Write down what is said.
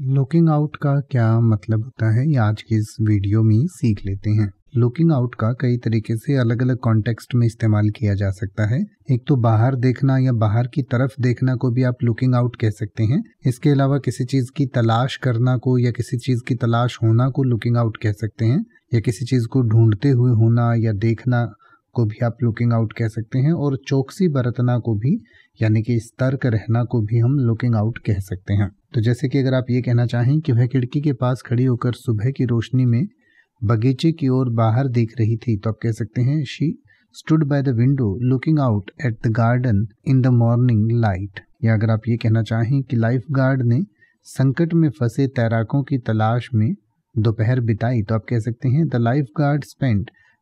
looking out का क्या मतलब होता है ये आज के इस वीडियो में सीख लेते हैं लुकिंग आउट का कई तरीके से अलग अलग कॉन्टेक्स्ट में इस्तेमाल किया जा सकता है एक तो बाहर देखना या बाहर की तरफ देखना को भी आप लुकिंग आउट कह सकते हैं इसके अलावा किसी चीज़ की तलाश करना को या किसी चीज़ की तलाश होना को लुकिंग आउट कह सकते हैं या किसी चीज़ को ढूंढते हुए होना या देखना को भी आप लुकिंग आउट कह सकते हैं और चौकसी बरतना को भी यानी कि सतर्क रहना को भी हम लुकिंग आउट कह सकते हैं तो जैसे कि अगर आप ये कहना चाहें कि वह खिड़की के पास खड़ी होकर सुबह की रोशनी में बगीचे की ओर बाहर देख रही थी तो आप कह सकते हैं she stood by the window looking out at the garden in the morning light या अगर आप ये कहना चाहें कि लाइफ गार्ड ने संकट में फंसे तैराकों की तलाश में दोपहर बिताई तो आप कह सकते हैं द लाइफ गार्ड स्पेंड